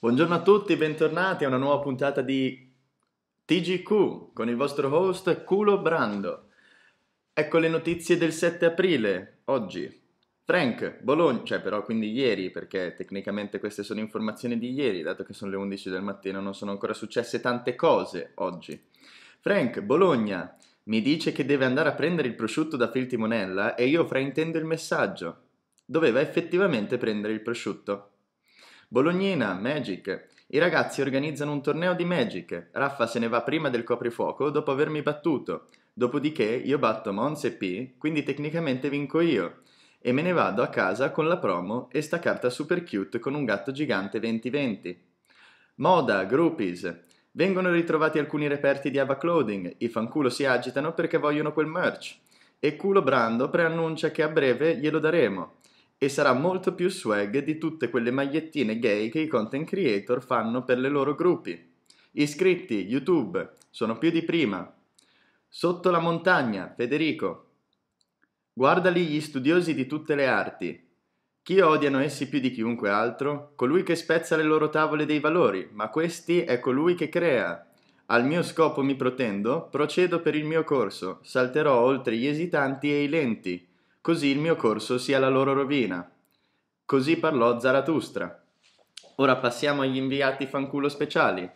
Buongiorno a tutti, bentornati a una nuova puntata di TGQ con il vostro host Culo Brando. Ecco le notizie del 7 aprile, oggi. Frank, Bologna, cioè però quindi ieri, perché tecnicamente queste sono informazioni di ieri, dato che sono le 11 del mattino non sono ancora successe tante cose oggi. Frank, Bologna, mi dice che deve andare a prendere il prosciutto da Phil Timonella e io fraintendo il messaggio. Doveva effettivamente prendere il prosciutto. Bolognina, Magic. I ragazzi organizzano un torneo di Magic. Raffa se ne va prima del coprifuoco dopo avermi battuto. Dopodiché io batto Mons e P, quindi tecnicamente vinco io. E me ne vado a casa con la promo e sta carta super cute con un gatto gigante 2020. Moda, groupies. Vengono ritrovati alcuni reperti di Ava Clothing, i fanculo si agitano perché vogliono quel merch. E culo Brando preannuncia che a breve glielo daremo. E sarà molto più swag di tutte quelle magliettine gay che i content creator fanno per le loro gruppi. Iscritti, YouTube, sono più di prima. Sotto la montagna, Federico. Guarda lì gli studiosi di tutte le arti, chi odiano essi più di chiunque altro? Colui che spezza le loro tavole dei valori, ma questi è colui che crea. Al mio scopo mi protendo, procedo per il mio corso, salterò oltre gli esitanti e i lenti, così il mio corso sia la loro rovina. Così parlò Zarathustra. Ora passiamo agli inviati fanculo speciali.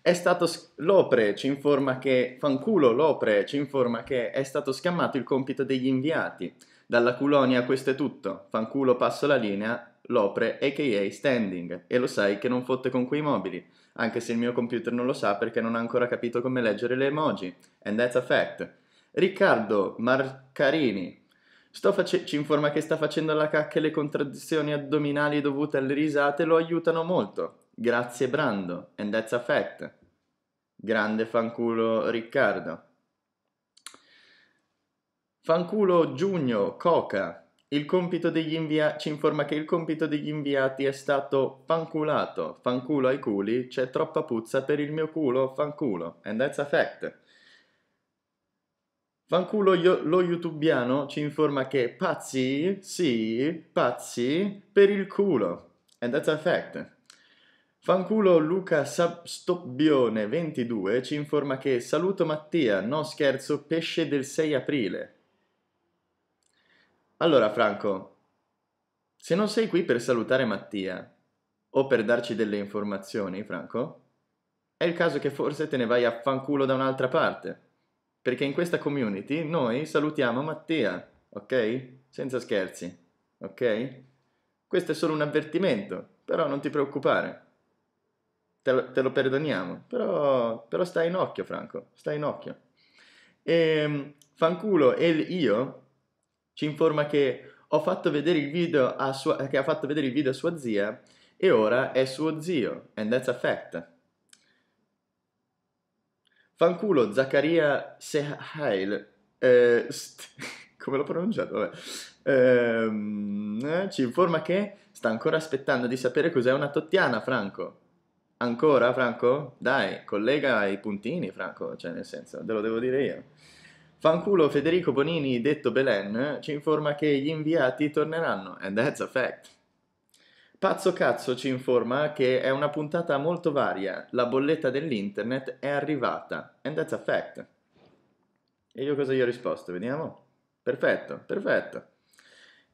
È stato Lopre ci informa che Fanculo Lopre ci informa che è stato scammato il compito degli inviati. Dalla colonia questo è tutto, fanculo passo la linea, l'opre a.k.a. standing, e lo sai che non fotte con quei mobili, anche se il mio computer non lo sa perché non ha ancora capito come leggere le emoji, and that's a fact. Riccardo Marcarini, Face- ci informa che sta facendo la cacca e le contraddizioni addominali dovute alle risate lo aiutano molto. Grazie Brando, and that's a fact. Grande fanculo Riccardo. Fanculo Giugno, Coca. Il compito degli inviati ci informa che il compito degli inviati è stato fanculato. Fanculo ai culi, c'è troppa puzza per il mio culo, fanculo. And that's a fact. Fanculo io, lo youtubiano ci informa che pazzi, sì, pazzi, per il culo. And that's a fact. Fanculo Luca sabstobbione 22 ci informa che saluto Mattia, no scherzo, pesce del 6 aprile. Allora, Franco, se non sei qui per salutare Mattia o per darci delle informazioni, Franco, è il caso che forse te ne vai a fanculo da un'altra parte. Perché in questa community noi salutiamo Mattia, ok? Senza scherzi, ok? Questo è solo un avvertimento, però non ti preoccupare. Te lo, te lo perdoniamo, però, però stai in occhio, Franco, stai in occhio. E, ehm, fanculo e io ci informa che, ho fatto vedere il video a sua, che ha fatto vedere il video a sua zia e ora è suo zio, and that's a fact. Fanculo Zaccaria Sehail, eh, come l'ho pronunciato? Vabbè. Ehm, eh, ci informa che sta ancora aspettando di sapere cos'è una tottiana, Franco. Ancora, Franco? Dai, collega i puntini, Franco, cioè nel senso, te lo devo dire io. Fanculo Federico Bonini, detto Belen, ci informa che gli inviati torneranno, and that's a fact. Pazzo Cazzo ci informa che è una puntata molto varia, la bolletta dell'internet è arrivata, and that's a fact. E io cosa gli ho risposto? Vediamo? Perfetto, perfetto.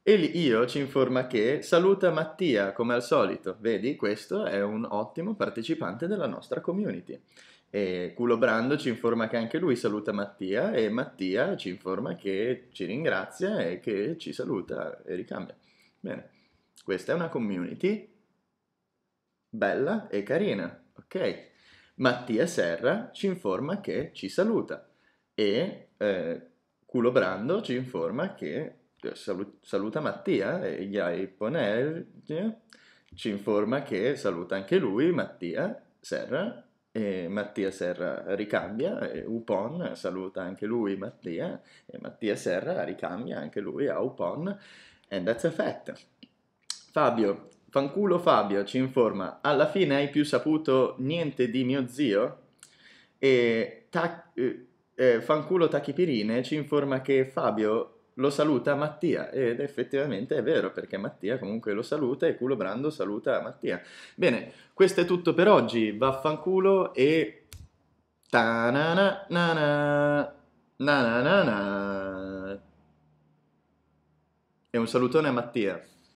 E io ci informa che saluta Mattia come al solito. Vedi, questo è un ottimo partecipante della nostra community. E Brando ci informa che anche lui saluta Mattia e Mattia ci informa che ci ringrazia e che ci saluta e ricambia. Bene, questa è una community bella e carina, ok? Mattia Serra ci informa che ci saluta e eh, Brando ci informa che saluta Mattia e eh, Yai eh, ci informa che saluta anche lui Mattia Serra e Mattia Serra ricambia e Upon saluta anche lui Mattia e Mattia Serra ricambia anche lui a Upon and that's a fact. Fabio, fanculo Fabio ci informa alla fine hai più saputo niente di mio zio? E ta- eh, eh, fanculo Tachipirine ci informa che Fabio lo saluta Mattia ed effettivamente è vero perché Mattia comunque lo saluta e Culo Brando saluta Mattia. Bene, questo è tutto per oggi, vaffanculo e... Ta na na na na na na na E un salutone a Mattia.